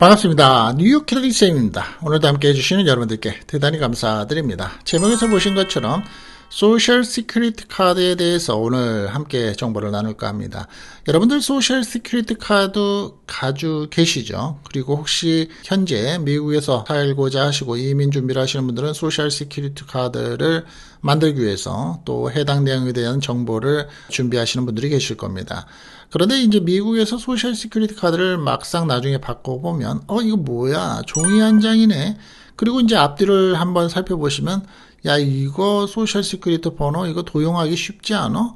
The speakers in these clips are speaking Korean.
반갑습니다. 뉴욕 킬리쌤입니다. 오늘도 함께 해주시는 여러분들께 대단히 감사드립니다. 제목에서 보신 것처럼 소셜 시크리트 카드에 대해서 오늘 함께 정보를 나눌까 합니다. 여러분들 소셜 시크리트 카드 가지고 계시죠? 그리고 혹시 현재 미국에서 살고자 하시고 이민 준비를 하시는 분들은 소셜 시크리트 카드를 만들기 위해서 또 해당 내용에 대한 정보를 준비하시는 분들이 계실 겁니다. 그런데 이제 미국에서 소셜 시크리티 카드를 막상 나중에 바꿔보면 어 이거 뭐야 종이 한 장이네 그리고 이제 앞뒤를 한번 살펴보시면 야 이거 소셜 시크릿트 번호 이거 도용하기 쉽지 않아?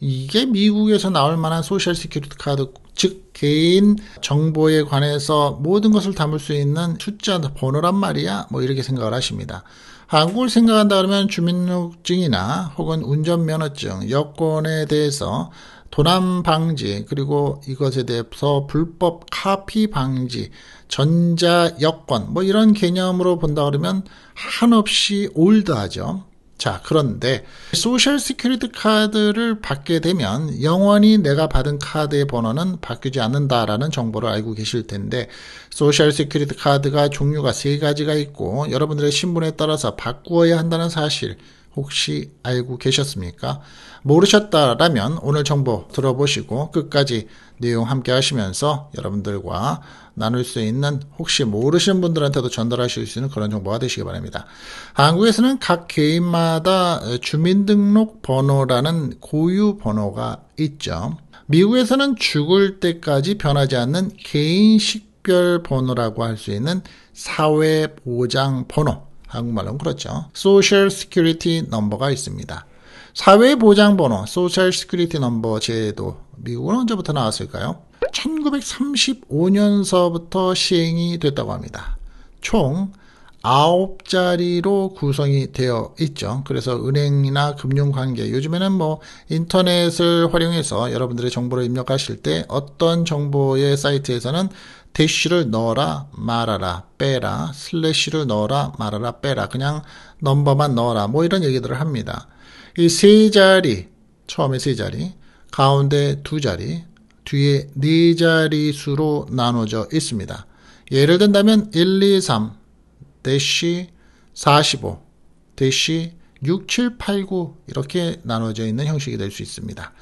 이게 미국에서 나올 만한 소셜 시큐리티 카드 즉 개인 정보에 관해서 모든 것을 담을 수 있는 숫자 번호란 말이야 뭐 이렇게 생각을 하십니다. 한국을 생각한다 그러면 주민등록증이나 혹은 운전면허증, 여권에 대해서 도난 방지 그리고 이것에 대해서 불법 카피 방지 전자 여권 뭐 이런 개념으로 본다 그러면 한없이 올드하죠. 자, 그런데 소셜 시큐리티 카드를 받게 되면 영원히 내가 받은 카드의 번호는 바뀌지 않는다라는 정보를 알고 계실 텐데 소셜 시큐리티 카드가 종류가 세 가지가 있고 여러분들의 신분에 따라서 바꾸어야 한다는 사실 혹시 알고 계셨습니까? 모르셨다라면 오늘 정보 들어보시고 끝까지 내용 함께 하시면서 여러분들과 나눌 수 있는 혹시 모르시는 분들한테도 전달하실 수 있는 그런 정보가 되시기 바랍니다. 한국에서는 각 개인마다 주민등록 번호라는 고유 번호가 있죠. 미국에서는 죽을 때까지 변하지 않는 개인 식별 번호라고 할 수 있는 사회보장 번호. 한국말로는 그렇죠. Social Security 넘버가 있습니다. 사회보장번호, Social Security 넘버 제도, 미국은 언제부터 나왔을까요? 1935년서부터 시행이 됐다고 합니다. 총 9자리로 구성이 되어 있죠. 그래서 은행이나 금융관계, 요즘에는 뭐 인터넷을 활용해서 여러분들의 정보를 입력하실 때 어떤 정보의 사이트에서는 대쉬를 넣어라 말아라 빼라 슬래시를 넣어라 말아라 빼라 그냥 넘버만 넣어라 뭐 이런 얘기들을 합니다. 이 세 자리 처음에 세 자리 가운데 두 자리 뒤에 네 자리 수로 나눠져 있습니다. 예를 든다면 1, 2, 3 대시 45 대시 6, 7, 8, 9 이렇게 나눠져 있는 형식이 될 수 있습니다.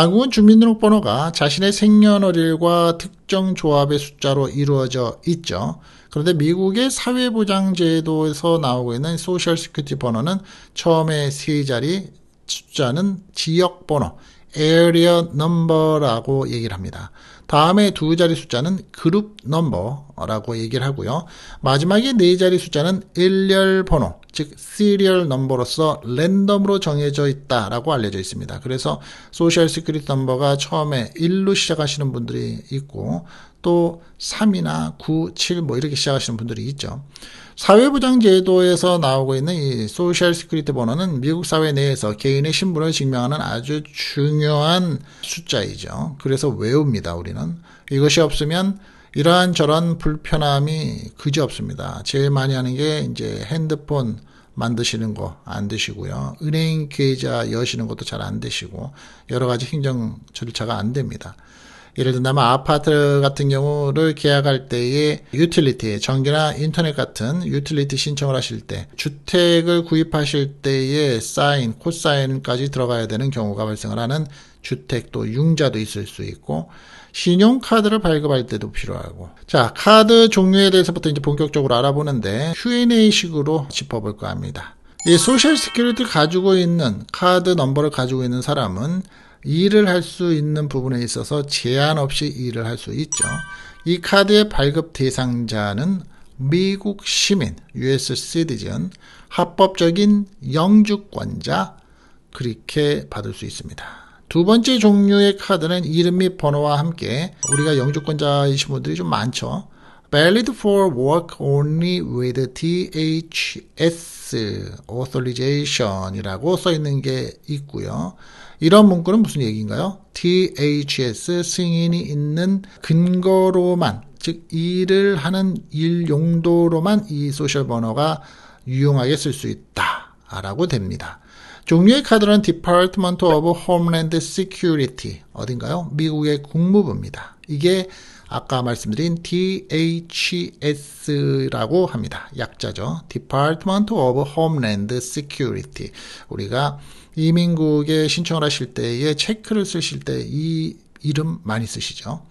한국은 주민등록번호가 자신의 생년월일과 특정 조합의 숫자로 이루어져 있죠. 그런데 미국의 사회보장제도에서 나오고 있는 소셜시큐티 번호는 처음에 세 자리 숫자는 지역번호, area number라고 얘기를 합니다. 다음에 두 자리 숫자는 그룹 넘버라고 얘기를 하고요. 마지막에 네 자리 숫자는 일렬 번호, 즉 시리얼 넘버로서 랜덤으로 정해져 있다라고 알려져 있습니다. 그래서 소셜 시크릿 넘버가 처음에 1로 시작하시는 분들이 있고 또 3이나 9, 7뭐 이렇게 시작하시는 분들이 있죠. 사회보장제도에서 나오고 있는 이 소셜 시크리티 번호는 미국 사회 내에서 개인의 신분을 증명하는 아주 중요한 숫자이죠. 그래서 외웁니다, 우리는. 이것이 없으면 이러한 저런 불편함이 그지 없습니다. 제일 많이 하는 게 이제 핸드폰 만드시는 거 안 되시고요. 은행 계좌 여시는 것도 잘 안 되시고 여러 가지 행정 절차가 안 됩니다. 예를 든다면 아파트 같은 경우를 계약할 때에 유틸리티, 전기나 인터넷 같은 유틸리티 신청을 하실 때 주택을 구입하실 때에 사인, 코사인까지 들어가야 되는 경우가 발생을 하는 주택도 융자도 있을 수 있고 신용카드를 발급할 때도 필요하고 자 카드 종류에 대해서부터 이제 본격적으로 알아보는데 Q&A식으로 짚어볼까 합니다. 이 소셜 시큐리티 가지고 있는 카드 넘버를 가지고 있는 사람은 일을 할 수 있는 부분에 있어서 제한 없이 일을 할 수 있죠. 이 카드의 발급 대상자는 미국 시민, US citizen, 합법적인 영주권자, 그렇게 받을 수 있습니다. 두 번째 종류의 카드는 이름 및 번호와 함께 우리가 영주권자이신 분들이 좀 많죠. valid for work only with THS authorization이라고 써 있는 게 있고요. 이런 문구는 무슨 얘기인가요? THS 승인이 있는 근거로만 즉 일을 하는 일 용도로만 이 소셜 번호가 유용하게 쓸 수 있다라고 됩니다. 종류의 카드는 Department of Homeland Security 어딘가요? 미국의 국무부입니다. 이게 아까 말씀드린 DHS라고 합니다. 약자죠. Department of Homeland Security. 우리가 이민국에 신청을 하실 때에 체크를 쓰실 때 이 이름 많이 쓰시죠.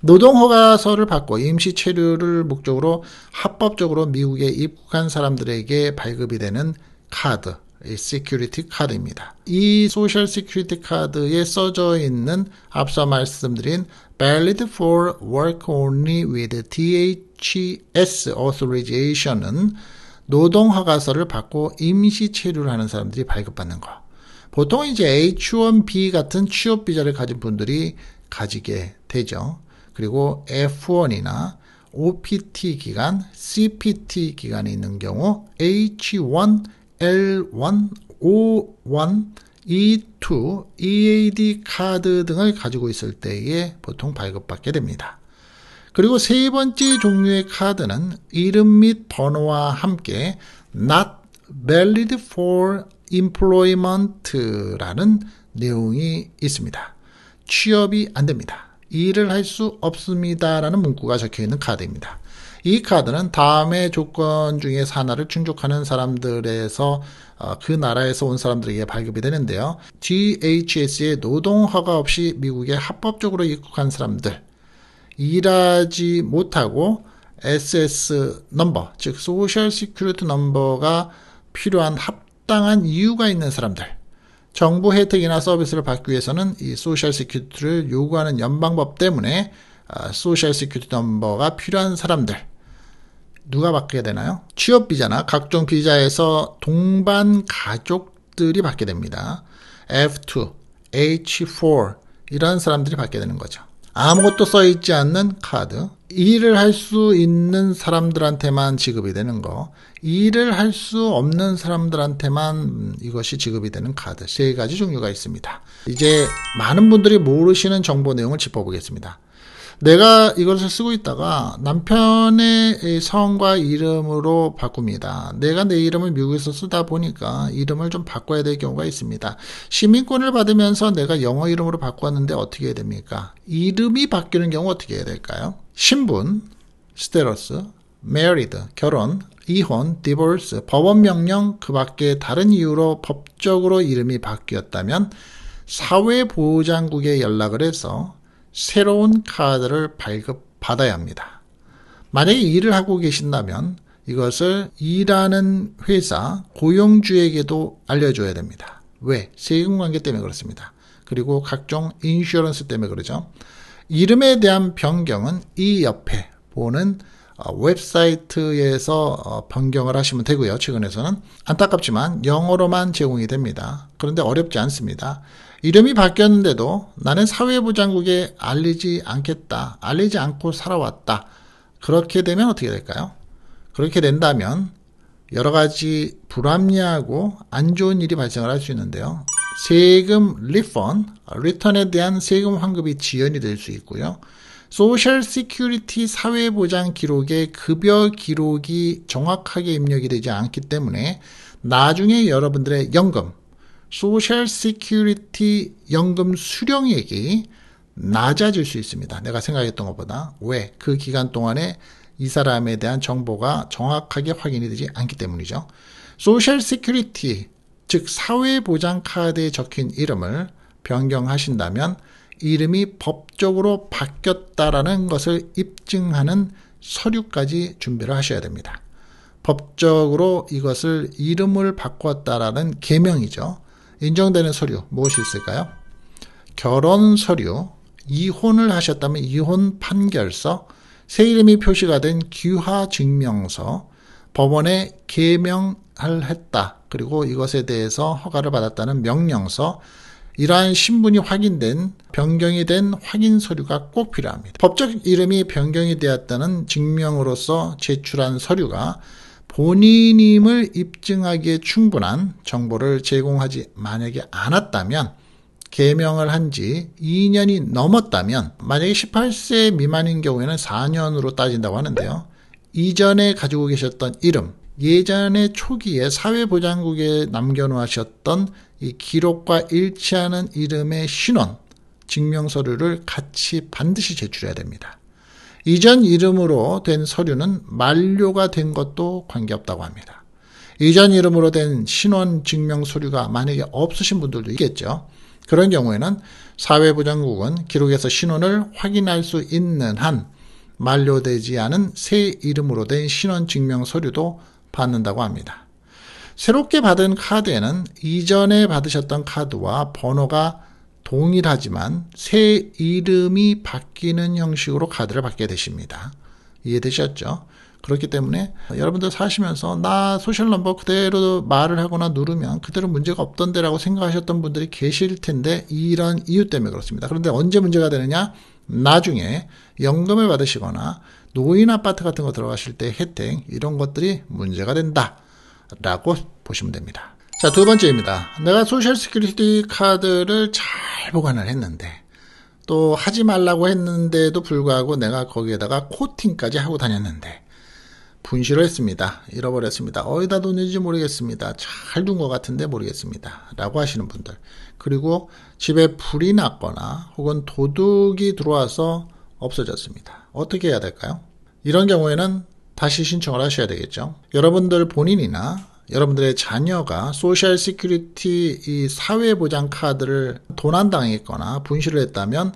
노동허가서를 받고 임시 체류를 목적으로 합법적으로 미국에 입국한 사람들에게 발급이 되는 카드, 시큐리티 카드입니다. 이 소셜 시큐리티 카드에 써져 있는 앞서 말씀드린 valid for work only with DHS authorization은 노동 허가서를 받고 임시 체류를 하는 사람들이 발급받는 거. 보통 이제 H1B 같은 취업 비자를 가진 분들이 가지게 되죠. 그리고 F1이나 OPT 기간, CPT 기간이 있는 경우 H1, L1, O1, E2, EAD 카드 등을 가지고 있을 때에 보통 발급받게 됩니다. 그리고 세 번째 종류의 카드는 이름 및 번호와 함께 not valid for employment라는 내용이 있습니다. 취업이 안 됩니다. 일을 할 수 없습니다라는 문구가 적혀 있는 카드입니다. 이 카드는 다음의 조건 중에서 하나를 충족하는 사람들에서 어, 그 나라에서 온 사람들에게 발급이 되는데요. DHS의 노동 허가 없이 미국에 합법적으로 입국한 사람들, 일하지 못하고 SS 넘버, 즉 소셜 시큐리티 넘버가 필요한 합당한 이유가 있는 사람들. 정부 혜택이나 서비스를 받기 위해서는 이 소셜 시큐리티를 요구하는 연방법 때문에 소셜 어, 시큐리티 넘버가 필요한 사람들. 누가 받게 되나요? 취업비자나 각종 비자에서 동반 가족들이 받게 됩니다. F2, H4 이런 사람들이 받게 되는 거죠. 아무것도 써 있지 않는 카드. 일을 할 수 있는 사람들한테만 지급이 되는 거. 일을 할 수 없는 사람들한테만 이것이 지급이 되는 카드. 세 가지 종류가 있습니다. 이제 많은 분들이 모르시는 정보 내용을 짚어보겠습니다. 내가 이것을 쓰고 있다가 남편의 성과 이름으로 바꿉니다. 내가 내 이름을 미국에서 쓰다 보니까 이름을 좀 바꿔야 될 경우가 있습니다. 시민권을 받으면서 내가 영어 이름으로 바꿨는데 어떻게 해야 됩니까? 이름이 바뀌는 경우 어떻게 해야 될까요? 신분, 스테러스, 메리드, 결혼, 이혼, 디볼스, 법원 명령 그 밖에 다른 이유로 법적으로 이름이 바뀌었다면 사회보장국에 연락을 해서 새로운 카드를 발급받아야 합니다. 만약에 일을 하고 계신다면 이것을 일하는 회사 고용주에게도 알려줘야 됩니다. 왜? 세금 관계 때문에 그렇습니다. 그리고 각종 인슈런스 때문에 그러죠. 이름에 대한 변경은 이 옆에 보는 어, 웹사이트에서 어, 변경을 하시면 되고요. 최근에서는 안타깝지만 영어로만 제공이 됩니다. 그런데 어렵지 않습니다. 이름이 바뀌었는데도 나는 사회보장국에 알리지 않겠다. 알리지 않고 살아왔다. 그렇게 되면 어떻게 될까요? 그렇게 된다면 여러 가지 불합리하고 안 좋은 일이 발생을 할 수 있는데요. 세금 리펀, 리턴에 대한 세금 환급이 지연이 될 수 있고요. 소셜 시큐리티 사회보장 기록에 급여 기록이 정확하게 입력이 되지 않기 때문에 나중에 여러분들의 연금, 소셜 시큐리티 연금 수령액이 낮아질 수 있습니다. 내가 생각했던 것보다. 왜? 그 기간 동안에 이 사람에 대한 정보가 정확하게 확인이 되지 않기 때문이죠. 소셜 시큐리티, 즉 사회보장카드에 적힌 이름을 변경하신다면 이름이 법적으로 바뀌었다라는 것을 입증하는 서류까지 준비를 하셔야 됩니다. 법적으로 이것을 이름을 바꿨다라는 개명이죠. 인정되는 서류 무엇이 있을까요? 결혼 서류, 이혼을 하셨다면 이혼 판결서, 새 이름이 표시가 된 귀화 증명서, 법원에 개명을 했다. 그리고 이것에 대해서 허가를 받았다는 명령서, 이러한 신분이 확인된 변경이 된 확인 서류가 꼭 필요합니다. 법적 이름이 변경이 되었다는 증명으로서 제출한 서류가 본인임을 입증하기에 충분한 정보를 제공하지 만약에 않았다면 개명을 한 지 2년이 넘었다면 만약에 18세 미만인 경우에는 4년으로 따진다고 하는데요. 이전에 가지고 계셨던 이름, 예전에 초기에 사회보장국에 남겨놓으셨던 이 기록과 일치하는 이름의 신원, 증명서류를 같이 반드시 제출해야 됩니다. 이전 이름으로 된 서류는 만료가 된 것도 관계없다고 합니다. 이전 이름으로 된 신원 증명 서류가 만약에 없으신 분들도 있겠죠. 그런 경우에는 사회부장국은 기록에서 신원을 확인할 수 있는 한 만료되지 않은 새 이름으로 된 신원 증명 서류도 받는다고 합니다. 새롭게 받은 카드에는 이전에 받으셨던 카드와 번호가 동일하지만 새 이름이 바뀌는 형식으로 카드를 받게 되십니다. 이해되셨죠? 그렇기 때문에 여러분들 사시면서 나 소셜 넘버 그대로 말을 하거나 누르면 그대로 문제가 없던데라고 생각하셨던 분들이 계실 텐데 이런 이유 때문에 그렇습니다. 그런데 언제 문제가 되느냐? 나중에 연금을 받으시거나 노인 아파트 같은 거 들어가실 때 혜택 이런 것들이 문제가 된다라고 보시면 됩니다. 자, 두 번째입니다. 내가 소셜 시큐리티 카드를 잘 보관을 했는데, 또 하지 말라고 했는데도 불구하고 내가 거기에다가 코팅까지 하고 다녔는데, 분실을 했습니다. 잃어버렸습니다. 어디다 뒀는지 모르겠습니다. 잘 둔 것 같은데 모르겠습니다. 라고 하시는 분들. 그리고 집에 불이 났거나 혹은 도둑이 들어와서 없어졌습니다. 어떻게 해야 될까요? 이런 경우에는 다시 신청을 하셔야 되겠죠. 여러분들 본인이나 여러분들의 자녀가 소셜 시큐리티 이 사회 보장 카드를 도난당했거나 분실을 했다면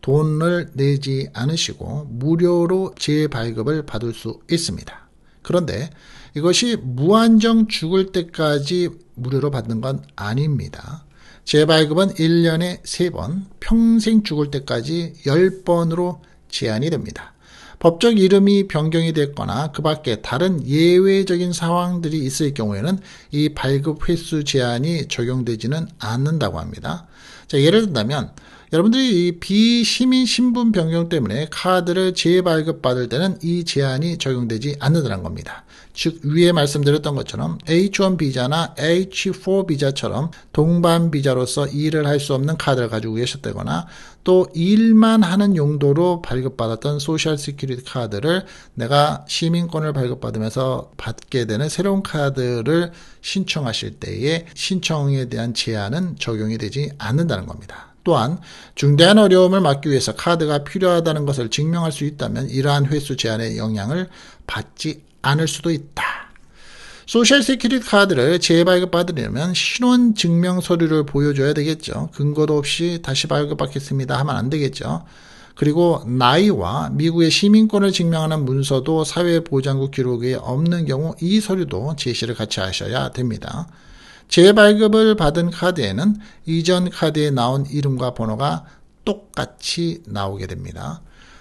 돈을 내지 않으시고 무료로 재발급을 받을 수 있습니다. 그런데 이것이 무한정 죽을 때까지 무료로 받는 건 아닙니다. 재발급은 1년에 3번, 평생 죽을 때까지 10번으로 제한이 됩니다. 법적 이름이 변경이 됐거나 그 밖에 다른 예외적인 상황들이 있을 경우에는 이 발급 횟수 제한이 적용되지는 않는다고 합니다. 자, 예를 든다면 여러분들이 이 비시민 신분 변경 때문에 카드를 재발급 받을 때는 이 제한이 적용되지 않는다는 겁니다. 즉 위에 말씀드렸던 것처럼 H1 비자나 H4 비자처럼 동반 비자로서 일을 할 수 없는 카드를 가지고 계셨다거나 또 일만 하는 용도로 발급받았던 소셜 시큐리티 카드를 내가 시민권을 발급받으면서 받게 되는 새로운 카드를 신청하실 때에 신청에 대한 제한은 적용이 되지 않는다는 겁니다. 또한 중대한 어려움을 막기 위해서 카드가 필요하다는 것을 증명할 수 있다면 이러한 횟수 제한의 영향을 받지 않을 수도 있다. 소셜 시큐리티 카드를 재발급 받으려면 신원 증명 서류를 보여줘야 되겠죠. 근거도 없이 다시 발급받겠습니다 하면 안 되겠죠. 그리고 나이와 미국의 시민권을 증명하는 문서도 사회보장국 기록에 없는 경우 이 서류도 제시를 같이 하셔야 됩니다. 재발급을 받은 카드에는 이전 카드에 나온 이름과 번호가 똑같이 나오게 됩니다.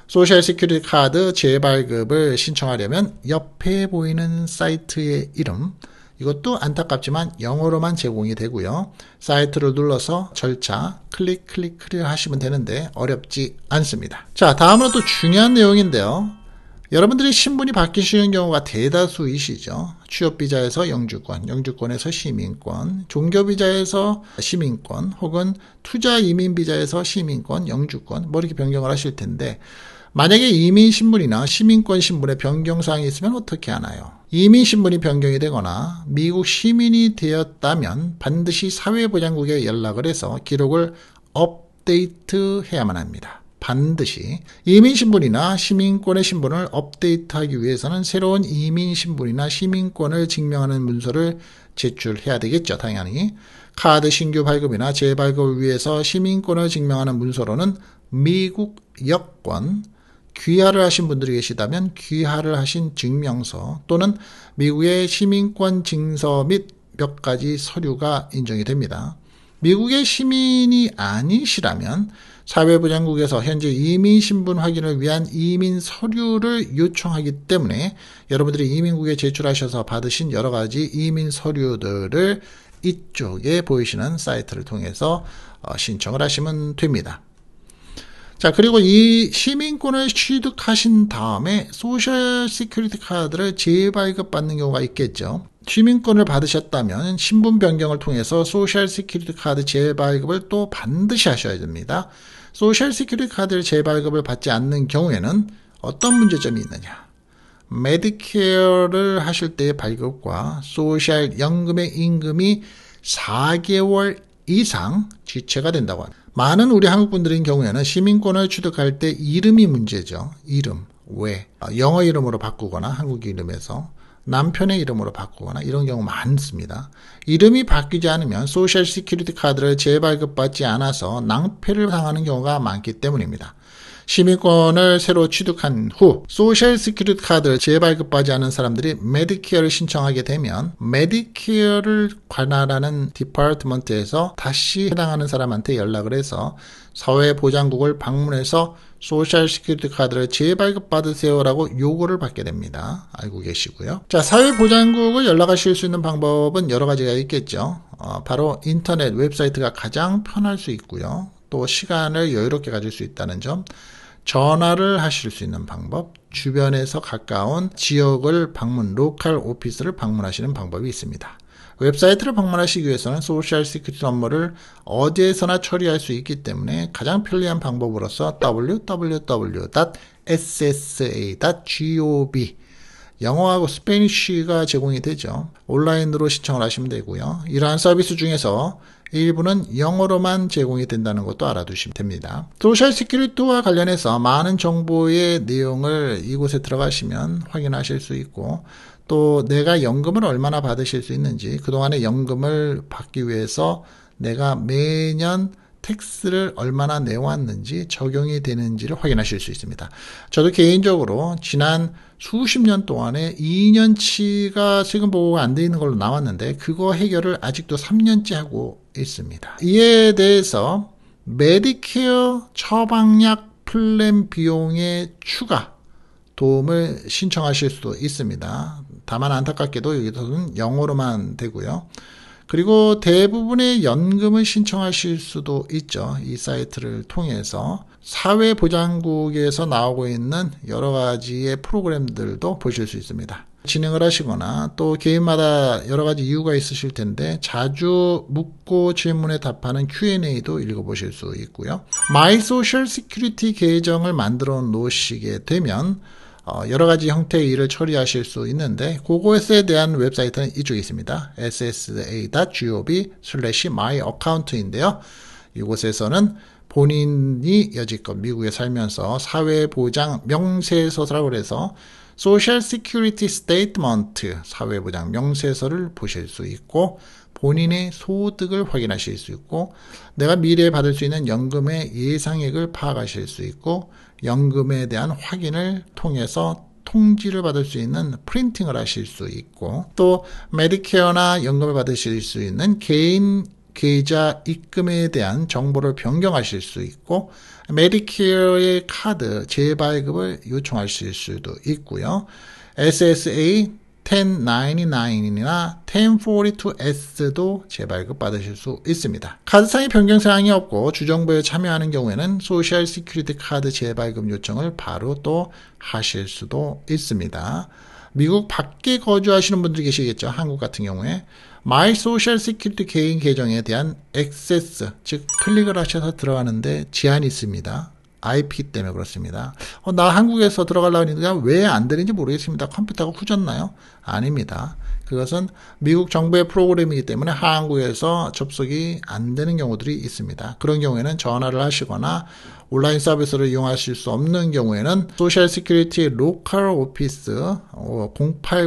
소셜 시큐리티 카드 재발급을 신청하려면 옆에 보이는 사이트의 이름 이것도 안타깝지만 영어로만 제공이 되고요. 사이트를 눌러서 절차 클릭 클릭 클릭 하시면 되는데 어렵지 않습니다. 자 다음으로 또 중요한 내용인데요. 여러분들이 신분이 바뀌시는 경우가 대다수이시죠. 취업비자에서 영주권, 영주권에서 시민권, 종교비자에서 시민권, 혹은 투자이민비자에서 시민권, 영주권, 뭐 이렇게 변경을 하실 텐데, 만약에 이민신분이나 시민권신분의 변경사항이 있으면 어떻게 하나요? 이민신분이 변경이 되거나 미국 시민이 되었다면 반드시 사회보장국에 연락을 해서 기록을 업데이트 해야만 합니다. 반드시 이민신분이나 시민권의 신분을 업데이트하기 위해서는 새로운 이민신분이나 시민권을 증명하는 문서를 제출해야 되겠죠, 당연히. 카드 신규 발급이나 재발급을 위해서 시민권을 증명하는 문서로는 미국 여권, 귀하를 하신 분들이 계시다면 귀하를 하신 증명서 또는 미국의 시민권 증서 및 몇 가지 서류가 인정이 됩니다. 미국의 시민이 아니시라면 사회부 장국에서 현재 이민 신분 확인을 위한 이민 서류를 요청하기 때문에 여러분들이 이민국에 제출하셔서 받으신 여러 가지 이민 서류들을 이쪽에 보이시는 사이트를 통해서 어, 신청을 하시면 됩니다. 자, 그리고 이 시민권을 취득하신 다음에 소셜 시큐리티 카드를 재발급 받는 경우가 있겠죠. 시민권을 받으셨다면 신분 변경을 통해서 소셜 시큐리티 카드 재발급을 또 반드시 하셔야 됩니다. 소셜 시큐리티 카드를 재발급을 받지 않는 경우에는 어떤 문제점이 있느냐? 메디케어를 하실 때의 발급과 소셜 연금의 임금이 4개월 이상 지체가 된다고 합니다. 많은 우리 한국분들인 경우에는 시민권을 취득할 때 이름이 문제죠. 이름. 왜? 아, 영어 이름으로 바꾸거나 한국 이름에서 남편의 이름으로 바꾸거나 이런 경우 많습니다. 이름이 바뀌지 않으면 소셜 시큐리티 카드를 재발급받지 않아서 낭패를 당하는 경우가 많기 때문입니다. 시민권을 새로 취득한 후 소셜 시큐리티 카드를 재발급하지 않은 사람들이 메디케어를 신청하게 되면 메디케어를 관할하는 디파트먼트에서 다시 해당하는 사람한테 연락을 해서 사회보장국을 방문해서 소셜 시큐리티 카드를 재발급 받으세요라고 요구를 받게 됩니다. 알고 계시고요. 자, 사회보장국을 연락하실 수 있는 방법은 여러 가지가 있겠죠. 어, 바로 인터넷 웹사이트가 가장 편할 수 있고요. 또 시간을 여유롭게 가질 수 있다는 점. 전화를 하실 수 있는 방법, 주변에서 가까운 지역을 방문, 로컬 오피스를 방문하시는 방법이 있습니다. 웹사이트를 방문하시기 위해서는 소셜 시크릿 업무를 어디에서나 처리할 수 있기 때문에 가장 편리한 방법으로서 www.ssa.gov 영어하고 스페니쉬가 제공이 되죠. 온라인으로 신청을 하시면 되고요. 이러한 서비스 중에서 일부는 영어로만 제공이 된다는 것도 알아두시면 됩니다. 소셜 시큐리티와 관련해서 많은 정보의 내용을 이곳에 들어가시면 확인하실 수 있고 또 내가 연금을 얼마나 받으실 수 있는지 그동안의 연금을 받기 위해서 내가 매년 텍스를 얼마나 내왔는지 적용이 되는지를 확인하실 수 있습니다. 저도 개인적으로 지난 수십 년 동안에 2년치가 세금 보고가 안 돼 있는 걸로 나왔는데 그거 해결을 아직도 3년째 하고 있습니다. 이에 대해서 메디케어 처방약 플랜 비용의 추가 도움을 신청하실 수도 있습니다. 다만 안타깝게도 여기서는 영어로만 되고요. 그리고 대부분의 연금을 신청하실 수도 있죠. 이 사이트를 통해서 사회보장국에서 나오고 있는 여러 가지의 프로그램들도 보실 수 있습니다. 진행을 하시거나 또 개인마다 여러 가지 이유가 있으실 텐데 자주 묻고 질문에 답하는 Q&A도 읽어보실 수 있고요. 마이 소셜 시큐리티 계정을 만들어 놓으시게 되면 어, 여러 가지 형태의 일을 처리하실 수 있는데 그것에 대한 웹사이트는 이쪽에 있습니다. ssa.gov/myaccount인데요. 이곳에서는 본인이 여지껏 미국에 살면서 사회보장 명세서라고 해서 소셜 시큐리티 스테이트먼트 사회보장 명세서를 보실 수 있고 본인의 소득을 확인하실 수 있고 내가 미래에 받을 수 있는 연금의 예상액을 파악하실 수 있고 연금에 대한 확인을 통해서 통지를 받을 수 있는 프린팅을 하실 수 있고 또 메디케어나 연금을 받으실 수 있는 개인 계좌 입금에 대한 정보를 변경하실 수 있고 메디케어의 카드 재발급을 요청하실 수도 있고요. SSA 1099이나 1042S도 재발급 받으실 수 있습니다. 카드상의 변경사항이 없고 주정부에 참여하는 경우에는 소셜 시큐리티 카드 재발급 요청을 바로 또 하실 수도 있습니다. 미국 밖에 거주하시는 분들이 계시겠죠. 한국 같은 경우에. 마이 소셜 시큐리티 개인 계정에 대한 액세스, 즉 클릭을 하셔서 들어가는데 제한이 있습니다. IP 때문에 그렇습니다. 어, 나 한국에서 들어가려고 했는데 왜 안 되는지 모르겠습니다. 컴퓨터가 후졌나요? 아닙니다. 그것은 미국 정부의 프로그램이기 때문에 한국에서 접속이 안 되는 경우들이 있습니다. 그런 경우에는 전화를 하시거나 온라인 서비스를 이용하실 수 없는 경우에는 소셜 시큐리티 로컬 오피스 080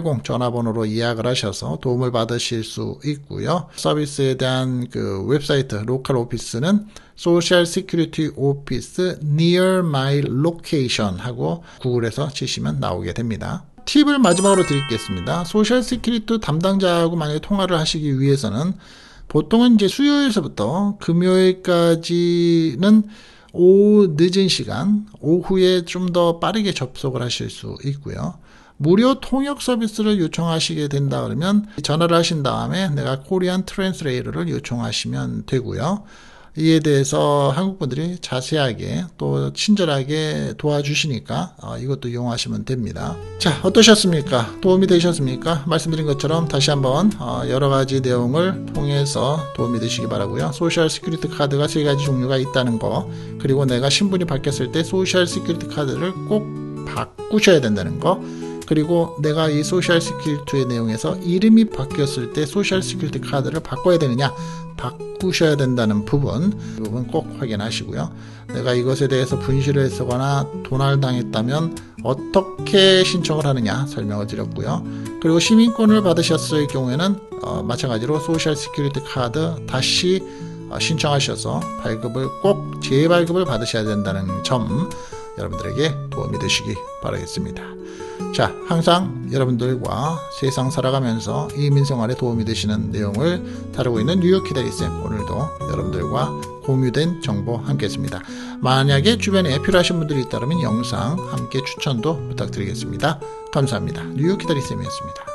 어, 전화번호로 예약을 하셔서 도움을 받으실 수 있고요. 서비스에 대한 그 웹사이트 로컬 오피스는 소셜 시큐리티 오피스 u r i t y o f f Near My Location 하고 구글에서 치시면 나오게 됩니다. 팁을 마지막으로 드리겠습니다. 소셜 시큐리티 담당자하고 만약에 통화를 하시기 위해서는 보통은 이제 수요일서부터 금요일까지는 오후 늦은 시간, 오후에 좀 더 빠르게 접속을 하실 수 있고요. 무료 통역 서비스를 요청하시게 된다 그러면 전화를 하신 다음에 내가 코리안 트랜스레이터를 요청하시면 되고요. 이에 대해서 한국분들이 자세하게 또 친절하게 도와주시니까 어, 이것도 이용하시면 됩니다. 자 어떠셨습니까? 도움이 되셨습니까? 말씀드린 것처럼 다시 한번 어, 여러가지 내용을 통해서 도움이 되시기 바라고요. 소셜 시큐리티 카드가 세가지 종류가 있다는 거 그리고 내가 신분이 바뀌었을 때 소셜 시큐리티 카드를 꼭 바꾸셔야 된다는 거 그리고 내가 이 소셜 스킬 2의 내용에서 이름이 바뀌었을 때 소셜 스킬 2 카드를 바꿔야 되느냐 바꾸셔야 된다는 부분 이 부분 꼭 확인하시고요. 내가 이것에 대해서 분실을 했거나 도난을 당했다면 어떻게 신청을 하느냐 설명을 드렸고요. 그리고 시민권을 받으셨을 경우에는 어, 마찬가지로 소셜 스킬리티 카드 다시 어, 신청하셔서 발급을 꼭 재발급을 받으셔야 된다는 점 여러분들에게 도움이 되시기 바라겠습니다. 자, 항상 여러분들과 세상 살아가면서 이민 생활에 도움이 되시는 내용을 다루고 있는 뉴욕 키다리쌤 오늘도 여러분들과 공유된 정보 함께 했습니다. 만약에 주변에 필요하신 분들이 있다면 영상 함께 추천도 부탁드리겠습니다. 감사합니다. 뉴욕 키다리쌤이었습니다.